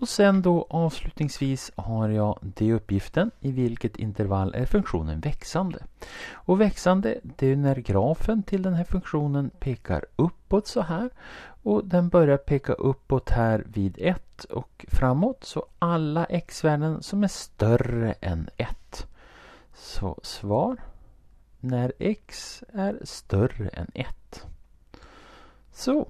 Och sen då avslutningsvis har jag D-uppgiften i vilket intervall är funktionen växande. Och växande det är när grafen till den här funktionen pekar uppåt så här. Och den börjar peka uppåt här vid 1 och framåt. Så alla x-värden som är större än 1. Så svar när x är större än 1. Så